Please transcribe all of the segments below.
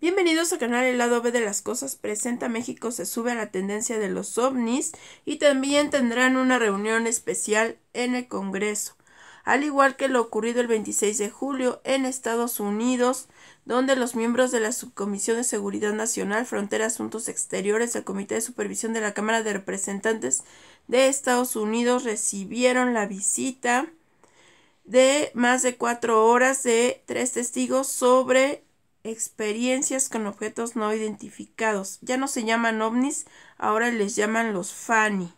Bienvenidos al canal El lado B de las cosas. Presenta México se sube a la tendencia de los ovnis y también tendrán una reunión especial en el Congreso. Al igual que lo ocurrido el 26 de julio en Estados Unidos, donde los miembros de la Subcomisión de Seguridad Nacional, Frontera Asuntos Exteriores del Comité de Supervisión de la Cámara de Representantes de Estados Unidos recibieron la visita de más de cuatro horas de tres testigos sobre experiencias con objetos no identificados. Ya no se llaman ovnis, ahora les llaman los FANI,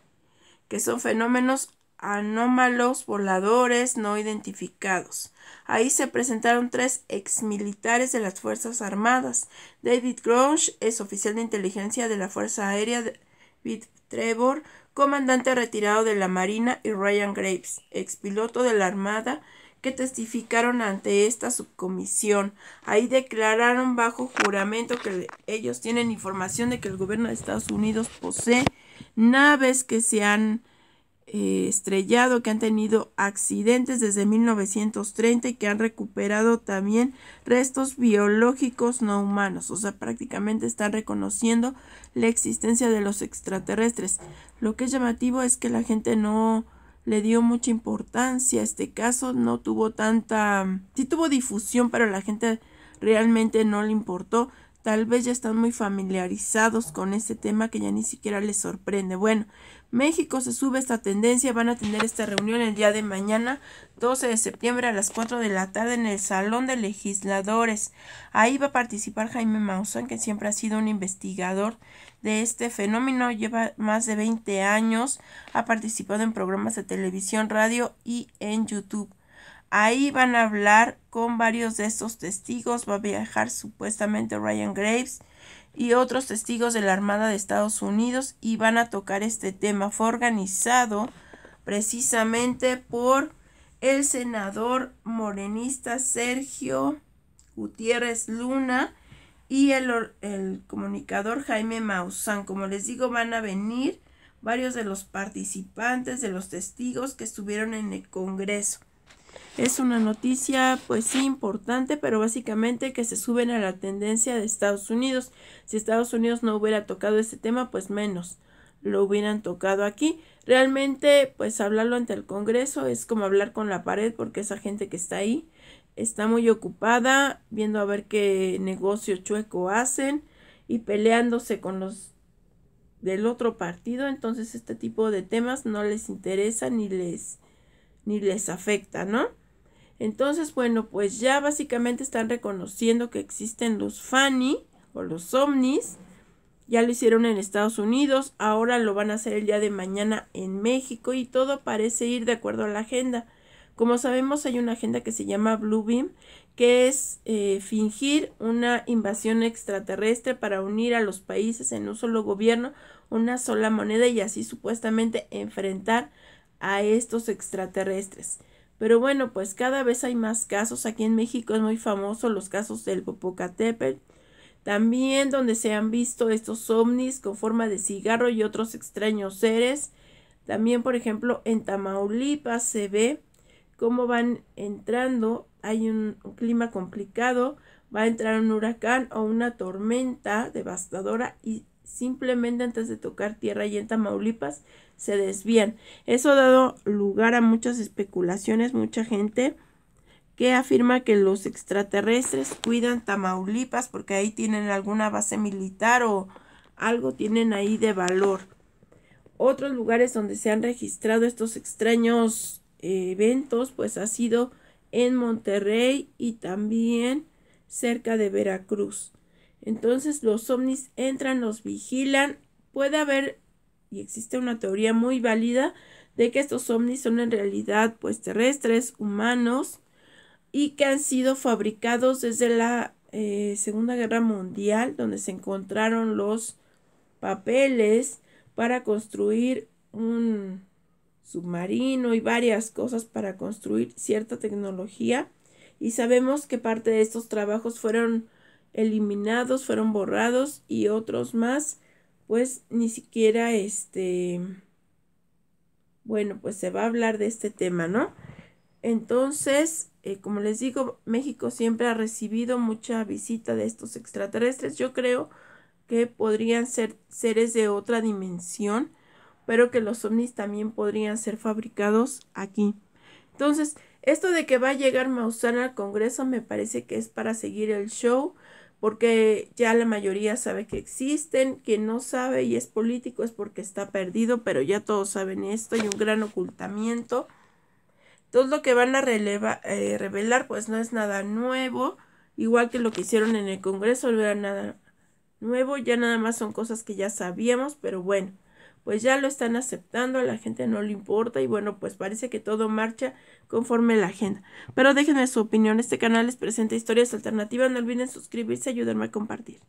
que son fenómenos anómalos voladores no identificados. Ahí se presentaron tres exmilitares de las Fuerzas Armadas. David Grange es oficial de inteligencia de la Fuerza Aérea. David Trevor, comandante retirado de la Marina. Y Ryan Graves, expiloto de la Armada que testificaron ante esta subcomisión. Ahí declararon bajo juramento que ellos tienen información de que el gobierno de Estados Unidos posee naves que se han eh, estrellado, que han tenido accidentes desde 1930 y que han recuperado también restos biológicos no humanos. O sea, prácticamente están reconociendo la existencia de los extraterrestres. Lo que es llamativo es que la gente no le dio mucha importancia. a Este caso no tuvo tanta... sí tuvo difusión, pero la gente realmente no le importó. Tal vez ya están muy familiarizados con este tema que ya ni siquiera les sorprende. Bueno, México se sube esta tendencia. Van a tener esta reunión el día de mañana, 12 de septiembre a las 4 de la tarde en el Salón de Legisladores. Ahí va a participar Jaime Maussan, que siempre ha sido un investigador de este fenómeno. Lleva más de 20 años. Ha participado en programas de televisión, radio y en YouTube. Ahí van a hablar con varios de estos testigos. Va a viajar supuestamente Ryan Graves y otros testigos de la Armada de Estados Unidos y van a tocar este tema. Fue organizado precisamente por el senador morenista Sergio Gutiérrez Luna y el, comunicador Jaime Maussan. Como les digo, van a venir varios de los participantes, de los testigos que estuvieron en el Congreso. Es una noticia pues sí importante, pero básicamente que se suben a la tendencia de Estados Unidos. Si Estados Unidos no hubiera tocado este tema, pues menos lo hubieran tocado aquí. Realmente pues hablarlo ante el Congreso es como hablar con la pared porque esa gente que está ahí está muy ocupada viendo a ver qué negocio chueco hacen y peleándose con los del otro partido, entonces este tipo de temas no les interesa ni les ni les afecta, ¿no? Entonces, bueno, pues ya básicamente están reconociendo que existen los FANI o los OVNIs. Ya lo hicieron en Estados Unidos, ahora lo van a hacer el día de mañana en México y todo parece ir de acuerdo a la agenda. Como sabemos, hay una agenda que se llama Blue Beam, que es eh, fingir una invasión extraterrestre para unir a los países en un solo gobierno, una sola moneda y así supuestamente enfrentar a estos extraterrestres. Pero bueno, pues cada vez hay más casos. Aquí en México es muy famoso los casos del Popocatépetl. También donde se han visto estos ovnis con forma de cigarro y otros extraños seres. También, por ejemplo, en Tamaulipas se ve cómo van entrando. Hay un clima complicado va a entrar un huracán o una tormenta devastadora y simplemente antes de tocar tierra y en Tamaulipas se desvían. Eso ha dado lugar a muchas especulaciones, mucha gente que afirma que los extraterrestres cuidan Tamaulipas porque ahí tienen alguna base militar o algo tienen ahí de valor. Otros lugares donde se han registrado estos extraños eh, eventos pues ha sido en Monterrey y también cerca de Veracruz. Entonces los ovnis entran, los vigilan, puede haber, y existe una teoría muy válida, de que estos ovnis son en realidad pues terrestres, humanos, y que han sido fabricados desde la eh, Segunda Guerra Mundial, donde se encontraron los papeles para construir un submarino y varias cosas para construir cierta tecnología y sabemos que parte de estos trabajos fueron eliminados, fueron borrados y otros más pues ni siquiera este bueno pues se va a hablar de este tema no entonces eh, como les digo México siempre ha recibido mucha visita de estos extraterrestres yo creo que podrían ser seres de otra dimensión pero que los ovnis también podrían ser fabricados aquí entonces esto de que va a llegar Mausana al Congreso me parece que es para seguir el show, porque ya la mayoría sabe que existen, quien no sabe y es político es porque está perdido, pero ya todos saben esto, y un gran ocultamiento. Todo lo que van a eh, revelar pues no es nada nuevo, igual que lo que hicieron en el Congreso no era nada nuevo, ya nada más son cosas que ya sabíamos, pero bueno pues ya lo están aceptando, a la gente no le importa y bueno, pues parece que todo marcha conforme la agenda. Pero déjenme su opinión, este canal les presenta historias alternativas, no olviden suscribirse, ayudarme a compartir.